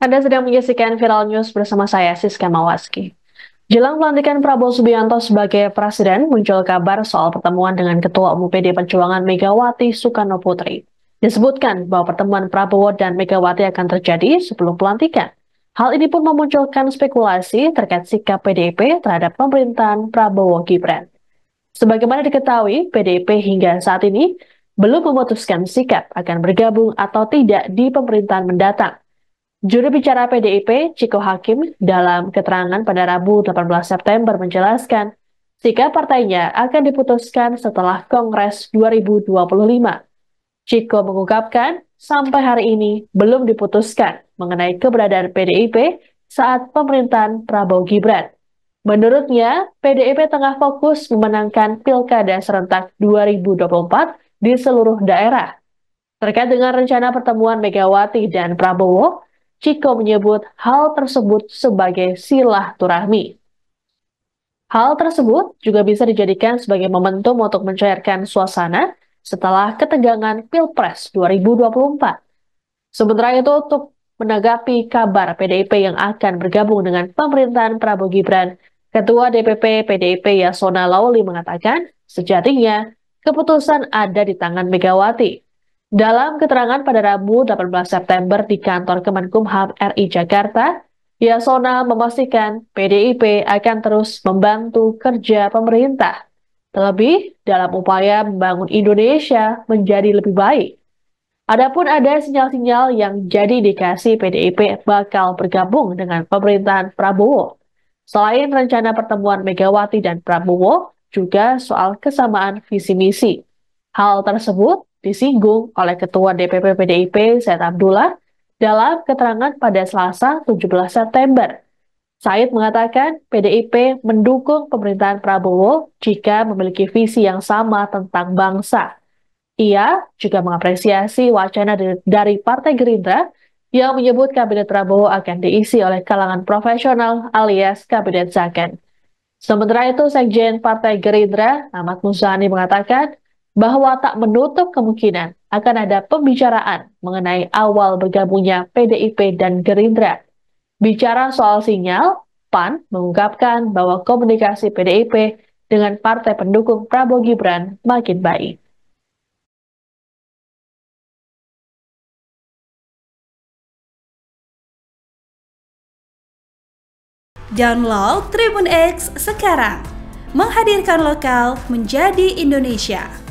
Anda sedang menyaksikan Viral News bersama saya, Siska Mawaski. Jelang pelantikan Prabowo Subianto sebagai presiden, muncul kabar soal pertemuan dengan Ketua Umum PD Perjuangan Megawati Soekarno Putri. Disebutkan bahwa pertemuan Prabowo dan Megawati akan terjadi sebelum pelantikan. Hal ini pun memunculkan spekulasi terkait sikap PDIP terhadap pemerintahan Prabowo Gibran. Sebagaimana diketahui, PDIP hingga saat ini belum memutuskan sikap akan bergabung atau tidak di pemerintahan mendatang. Juru bicara PDIP, Ciko Hakim, dalam keterangan pada Rabu 18 September menjelaskan, sikap partainya akan diputuskan setelah Kongres 2025. Ciko mengungkapkan, sampai hari ini belum diputuskan mengenai keberadaan PDIP saat pemerintahan Prabowo Gibran. Menurutnya, PDIP tengah fokus memenangkan Pilkada serentak 2024 di seluruh daerah. Terkait dengan rencana pertemuan Megawati dan Prabowo, Chico menyebut hal tersebut sebagai silaturahmi. Hal tersebut juga bisa dijadikan sebagai momentum untuk mencairkan suasana setelah ketegangan Pilpres 2024. Sementara itu untuk menanggapi kabar PDIP yang akan bergabung dengan pemerintahan Prabowo Gibran, Ketua DPP PDIP Yasona Lauli mengatakan, sejatinya keputusan ada di tangan Megawati. Dalam keterangan pada Rabu 18 September di kantor Kemenkumham RI Jakarta, Yasona memastikan PDIP akan terus membantu kerja pemerintah, terlebih dalam upaya membangun Indonesia menjadi lebih baik. Adapun ada sinyal-sinyal yang jadi dikasih PDIP bakal bergabung dengan pemerintahan Prabowo. Selain rencana pertemuan Megawati dan Prabowo, juga soal kesamaan visi misi. Hal tersebut disinggung oleh Ketua DPP PDIP Said Abdullah dalam keterangan pada Selasa 17 September. Said mengatakan PDIP mendukung pemerintahan Prabowo jika memiliki visi yang sama tentang bangsa. Ia juga mengapresiasi wacana dari Partai Gerindra yang menyebut kabinet Prabowo akan diisi oleh kalangan profesional alias kabinet Zaken. Sementara itu, Sekjen Partai Gerindra, Ahmad Muzani mengatakan, bahwa tak menutup kemungkinan akan ada pembicaraan mengenai awal bergabungnya PDIP dan Gerindra. Bicara soal sinyal, PAN mengungkapkan bahwa komunikasi PDIP dengan partai pendukung Prabowo Gibran makin baik. Download Tribun X sekarang, menghadirkan lokal menjadi Indonesia.